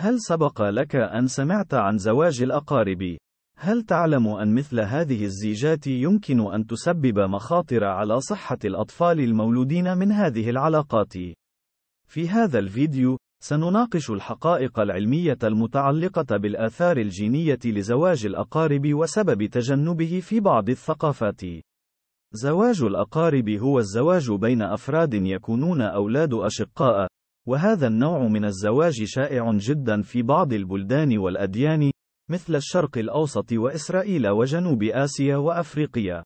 هل سبق لك أن سمعت عن زواج الأقارب؟ هل تعلم أن مثل هذه الزيجات يمكن أن تسبب مخاطر على صحة الأطفال المولودين من هذه العلاقات؟ في هذا الفيديو، سنناقش الحقائق العلمية المتعلقة بالآثار الجينية لزواج الأقارب وسبب تجنبه في بعض الثقافات. زواج الأقارب هو الزواج بين أفراد يكونون أولاد أشقاء، وهذا النوع من الزواج شائع جدا في بعض البلدان والأديان، مثل الشرق الأوسط وإسرائيل وجنوب آسيا وأفريقيا.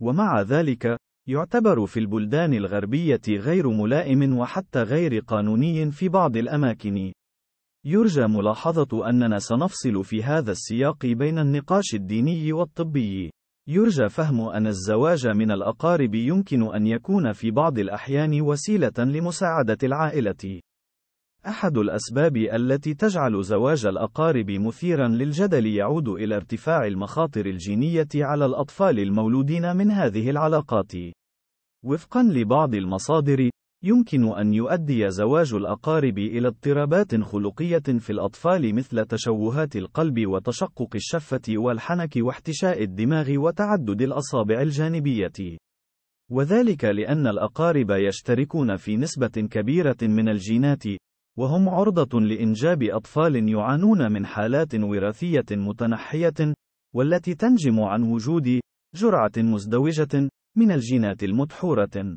ومع ذلك، يعتبر في البلدان الغربية غير ملائم وحتى غير قانوني في بعض الأماكن. يرجى ملاحظة أننا سنفصل في هذا السياق بين النقاش الديني والطبي. يرجى فهم أن الزواج من الأقارب يمكن أن يكون في بعض الأحيان وسيلة لمساعدة العائلة. أحد الأسباب التي تجعل زواج الأقارب مثيرًا للجدل يعود إلى ارتفاع المخاطر الجينية على الأطفال المولودين من هذه العلاقات. وفقًا لبعض المصادر، يمكن أن يؤدي زواج الأقارب إلى اضطرابات خلقية في الأطفال مثل تشوهات القلب وتشقق الشفة والحنك واحتشاء الدماغ وتعدد الأصابع الجانبية. وذلك لأن الأقارب يشتركون في نسبة كبيرة من الجينات، وهم عرضة لإنجاب أطفال يعانون من حالات وراثية متنحية، والتي تنجم عن وجود جرعة مزدوجة من الجينات المدحورة.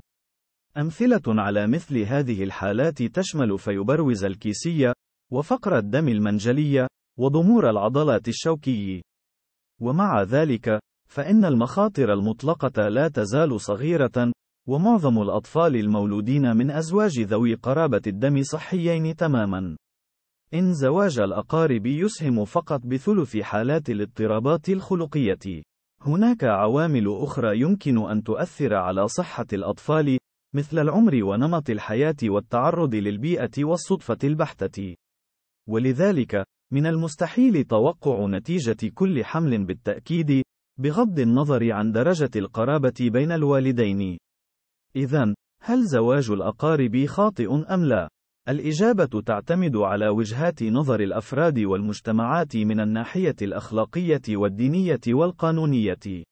أمثلة على مثل هذه الحالات تشمل فيبروز الكيسية، وفقر الدم المنجلية، وضمور العضلات الشوكي. ومع ذلك، فإن المخاطر المطلقة لا تزال صغيرة، ومعظم الأطفال المولودين من أزواج ذوي قرابة الدم صحيين تمامًا. إن زواج الأقارب يسهم فقط بثلث حالات الاضطرابات الخلقية. هناك عوامل أخرى يمكن أن تؤثر على صحة الأطفال، مثل العمر ونمط الحياة والتعرض للبيئة والصدفة البحتة. ولذلك، من المستحيل توقع نتيجة كل حمل بالتأكيد، بغض النظر عن درجة القرابة بين الوالدين. إذا، هل زواج الأقارب خاطئ أم لا؟ الإجابة تعتمد على وجهات نظر الأفراد والمجتمعات من الناحية الأخلاقية والدينية والقانونية.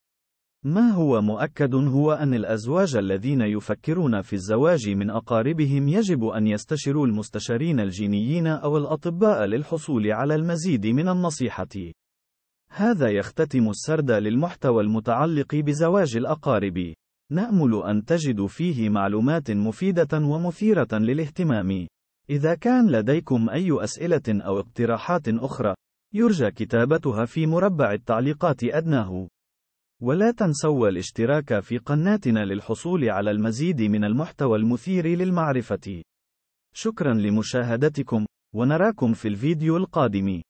ما هو مؤكد هو أن الأزواج الذين يفكرون في الزواج من أقاربهم يجب أن يستشروا المستشارين الجينيين أو الأطباء للحصول على المزيد من النصيحة. هذا يختتم السرد للمحتوى المتعلق بزواج الأقارب. نأمل أن تجدوا فيه معلومات مفيدة ومثيرة للاهتمام. إذا كان لديكم أي أسئلة أو اقتراحات أخرى، يرجى كتابتها في مربع التعليقات أدناه. ولا تنسوا الاشتراك في قناتنا للحصول على المزيد من المحتوى المثير للمعرفة. شكرا لمشاهدتكم، ونراكم في الفيديو القادم.